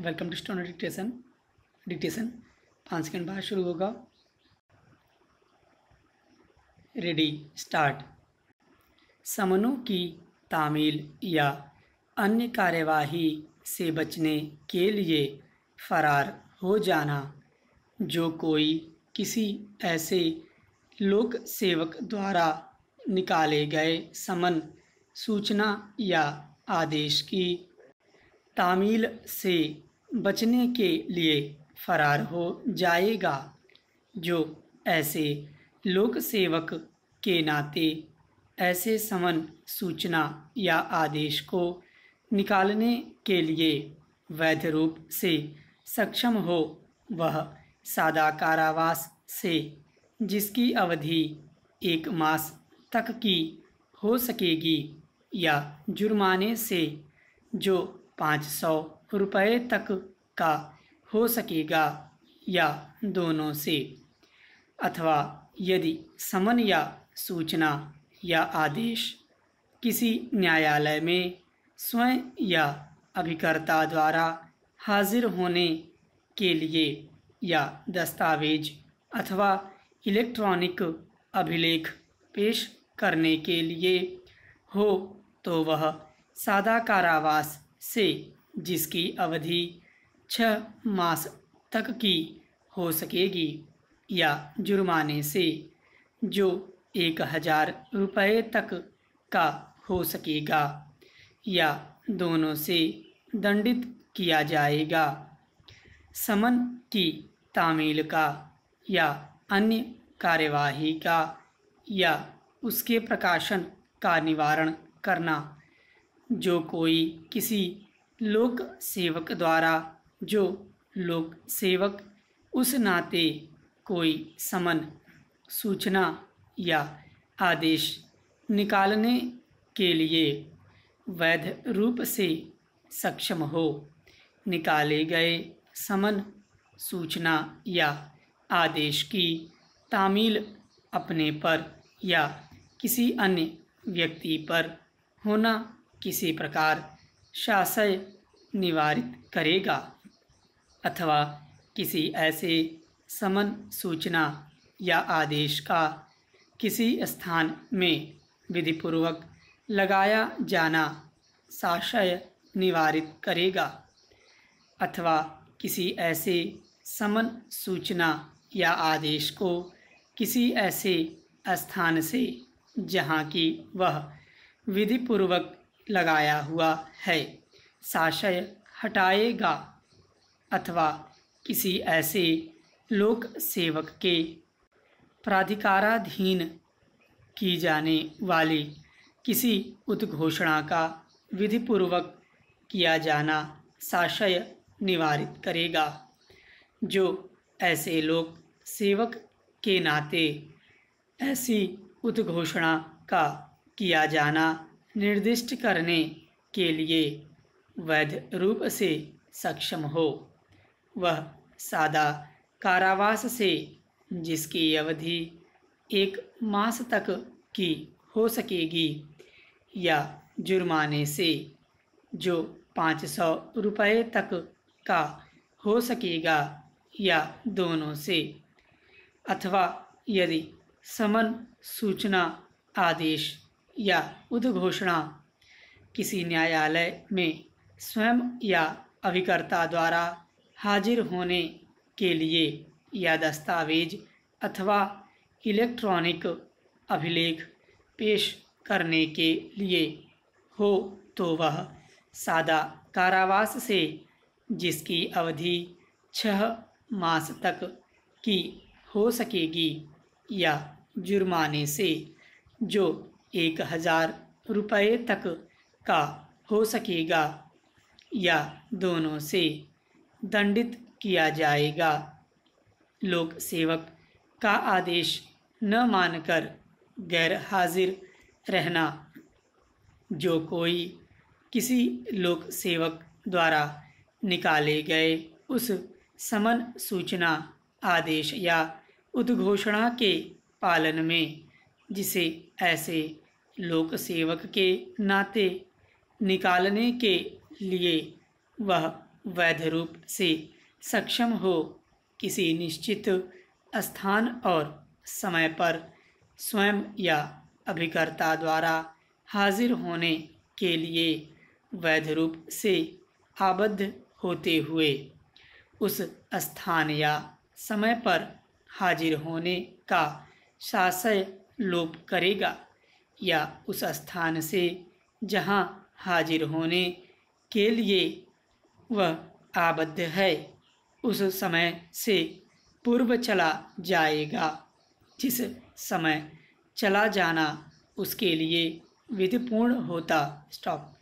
welcome to stone dictation dictation पाँच second बाद शुरू होगा रेडी स्टार्ट समनों की तामील या अन्य कार्यवाही से बचने के लिए फरार हो जाना जो कोई किसी ऐसे लोक सेवक द्वारा निकाले गए समन सूचना या आदेश की तामील से बचने के लिए फरार हो जाएगा जो ऐसे लोक सेवक के नाते ऐसे समन सूचना या आदेश को निकालने के लिए वैध रूप से सक्षम हो वह सादा कारावास से जिसकी अवधि एक मास तक की हो सकेगी या जुर्माने से जो पाँच सौ रुपए तक का हो सकेगा या दोनों से अथवा यदि समन या सूचना या आदेश किसी न्यायालय में स्वयं या अभिकर्ता द्वारा हाजिर होने के लिए या दस्तावेज अथवा इलेक्ट्रॉनिक अभिलेख पेश करने के लिए हो तो वह सादा कारावास से जिसकी अवधि छः मास तक की हो सकेगी या जुर्माने से जो एक हज़ार रुपये तक का हो सकेगा या दोनों से दंडित किया जाएगा समन की तामील का या अन्य कार्यवाही का या उसके प्रकाशन का निवारण करना जो कोई किसी लोक सेवक द्वारा जो लोक सेवक उस नाते कोई समन सूचना या आदेश निकालने के लिए वैध रूप से सक्षम हो निकाले गए समन सूचना या आदेश की तामील अपने पर या किसी अन्य व्यक्ति पर होना किसी प्रकार शासय निवारित करेगा अथवा किसी ऐसे समन सूचना या आदेश का किसी स्थान में विधिपूर्वक लगाया जाना साशय निवारित करेगा अथवा किसी ऐसे समन सूचना या आदेश को किसी ऐसे स्थान से जहाँ की वह विधिपूर्वक लगाया हुआ है साशय हटाएगा अथवा किसी ऐसे लोक सेवक के प्राधिकाराधीन की जाने वाली किसी उद्घोषणा का विधिपूर्वक किया जाना साशय निवारित करेगा जो ऐसे लोक सेवक के नाते ऐसी उद्घोषणा का किया जाना निर्दिष्ट करने के लिए वैध रूप से सक्षम हो वह सादा कारावास से जिसकी अवधि एक मास तक की हो सकेगी या जुर्माने से जो पाँच सौ रुपये तक का हो सकेगा या दोनों से अथवा यदि समन सूचना आदेश या उद्घोषणा किसी न्यायालय में स्वयं या अभिकर्ता द्वारा हाजिर होने के लिए या दस्तावेज अथवा इलेक्ट्रॉनिक अभिलेख पेश करने के लिए हो तो वह सादा कारावास से जिसकी अवधि छह मास तक की हो सकेगी या जुर्माने से जो एक हज़ार रुपये तक का हो सकेगा या दोनों से दंडित किया जाएगा लोक सेवक का आदेश न मानकर गैर हाजिर रहना जो कोई किसी लोक सेवक द्वारा निकाले गए उस समन सूचना आदेश या उद्घोषणा के पालन में जिसे ऐसे लोक सेवक के नाते निकालने के लिए वह वैध रूप से सक्षम हो किसी निश्चित स्थान और समय पर स्वयं या अभिकर्ता द्वारा हाजिर होने के लिए वैध रूप से आबद्ध होते हुए उस स्थान या समय पर हाजिर होने का शासय लोप करेगा या उस स्थान से जहाँ हाजिर होने के लिए वह आबद्ध है उस समय से पूर्व चला जाएगा जिस समय चला जाना उसके लिए विधिपूर्ण होता स्टॉप